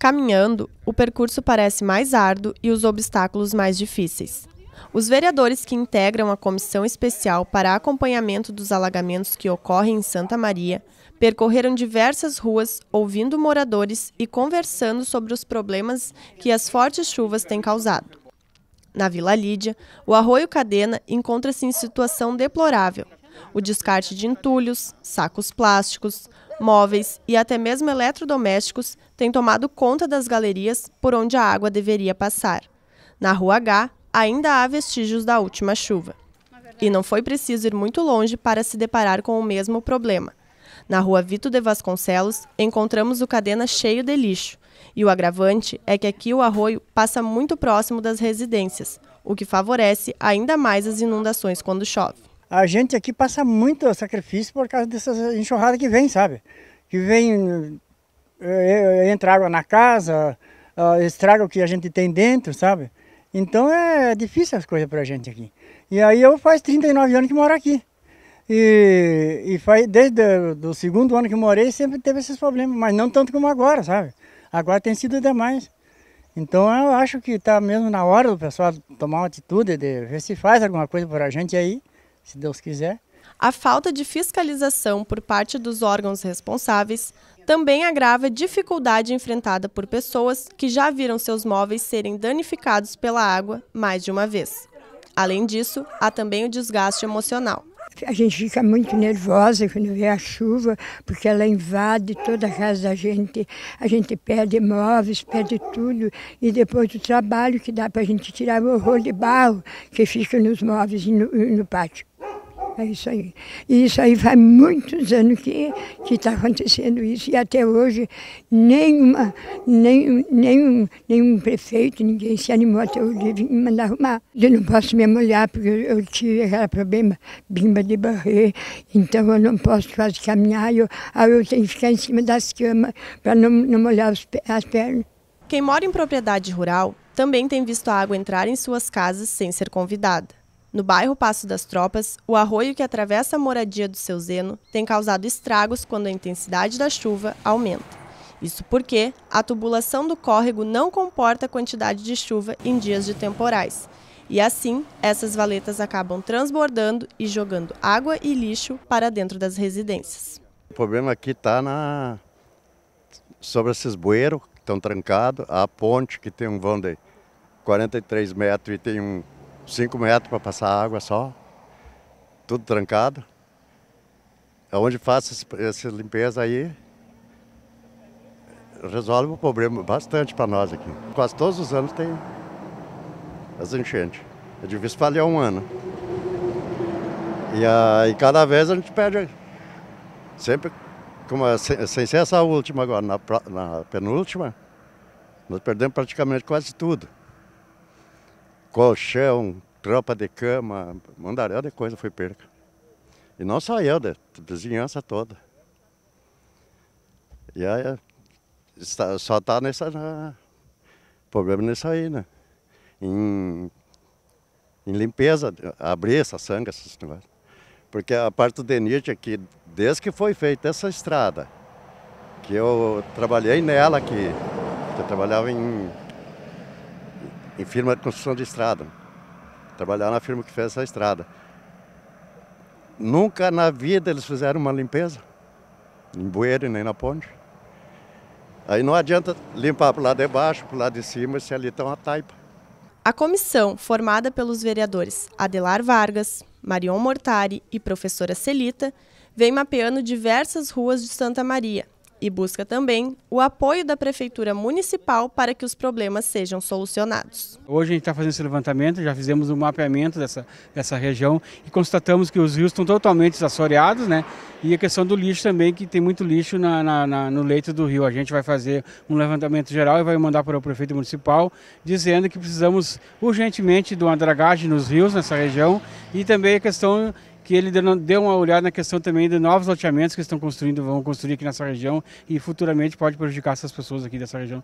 Caminhando, o percurso parece mais árduo e os obstáculos mais difíceis. Os vereadores que integram a comissão especial para acompanhamento dos alagamentos que ocorrem em Santa Maria percorreram diversas ruas ouvindo moradores e conversando sobre os problemas que as fortes chuvas têm causado. Na Vila Lídia, o arroio Cadena encontra-se em situação deplorável. O descarte de entulhos, sacos plásticos, móveis e até mesmo eletrodomésticos têm tomado conta das galerias por onde a água deveria passar. Na Rua H, ainda há vestígios da última chuva. E não foi preciso ir muito longe para se deparar com o mesmo problema. Na rua Vito de Vasconcelos, encontramos o cadena cheio de lixo. E o agravante é que aqui o arroio passa muito próximo das residências, o que favorece ainda mais as inundações quando chove a gente aqui passa muito sacrifício por causa dessas enxurradas que vem, sabe? Que vem, é, entra água na casa, ah, estraga o que a gente tem dentro, sabe? Então é difícil as coisas para a gente aqui. E aí eu faz 39 anos que moro aqui. E, e faz, desde o segundo ano que morei sempre teve esses problemas, mas não tanto como agora, sabe? Agora tem sido demais. Então eu acho que está mesmo na hora do pessoal tomar uma atitude de ver se faz alguma coisa para a gente aí se Deus quiser. A falta de fiscalização por parte dos órgãos responsáveis também agrava a dificuldade enfrentada por pessoas que já viram seus móveis serem danificados pela água mais de uma vez. Além disso, há também o desgaste emocional. A gente fica muito nervosa quando vê a chuva, porque ela invade toda a casa da gente. A gente perde móveis, perde tudo. E depois do trabalho que dá para a gente tirar o horror de barro que fica nos móveis e no, no pátio. É isso aí. E isso aí faz muitos anos que está acontecendo isso e até hoje nenhuma, nenhum, nenhum, nenhum prefeito, ninguém se animou até hoje de me mandar arrumar. Eu não posso me molhar porque eu, eu tive aquele problema, bimba de barrer, então eu não posso quase caminhar, eu, aí eu tenho que ficar em cima das camas para não, não molhar os, as pernas. Quem mora em propriedade rural também tem visto a água entrar em suas casas sem ser convidada. No bairro Passo das Tropas, o arroio que atravessa a moradia do seu Zeno tem causado estragos quando a intensidade da chuva aumenta. Isso porque a tubulação do córrego não comporta a quantidade de chuva em dias de temporais. E assim, essas valetas acabam transbordando e jogando água e lixo para dentro das residências. O problema aqui está na... sobre esses bueiros que estão trancados, a ponte que tem um vão de 43 metros e tem um 5 metros para passar água só, tudo trancado. É onde faço essa limpeza aí, resolve o problema bastante para nós aqui. Quase todos os anos tem as enchentes. É difícil falhar um ano. E, a, e cada vez a gente perde, sempre, como a, sem, sem ser essa última agora, na, na penúltima, nós perdemos praticamente quase tudo colchão, tropa de cama, mandaréu de coisa foi perca. E não só eu, da vizinhança toda. E aí, só está nessa. Na, problema nisso aí, né? Em, em limpeza, abrir essa sanga, esses negócios. Porque a parte do DENIT aqui, é desde que foi feita essa estrada, que eu trabalhei nela aqui, que eu trabalhava em em firma de construção de estrada. Trabalhar na firma que fez essa estrada. Nunca na vida eles fizeram uma limpeza, em bueiro nem na ponte. Aí não adianta limpar para o lado de baixo, para o lado de cima, se ali está uma taipa. A comissão, formada pelos vereadores Adelar Vargas, Marion Mortari e professora Celita, vem mapeando diversas ruas de Santa Maria, e busca também o apoio da Prefeitura Municipal para que os problemas sejam solucionados. Hoje a gente está fazendo esse levantamento, já fizemos um mapeamento dessa, dessa região e constatamos que os rios estão totalmente assoreados, né? E a questão do lixo também, que tem muito lixo na, na, na, no leito do rio. A gente vai fazer um levantamento geral e vai mandar para o prefeito municipal, dizendo que precisamos urgentemente de uma dragagem nos rios nessa região e também a questão que ele deu uma olhada na questão também de novos loteamentos que estão construindo, vão construir aqui nessa região e futuramente pode prejudicar essas pessoas aqui dessa região.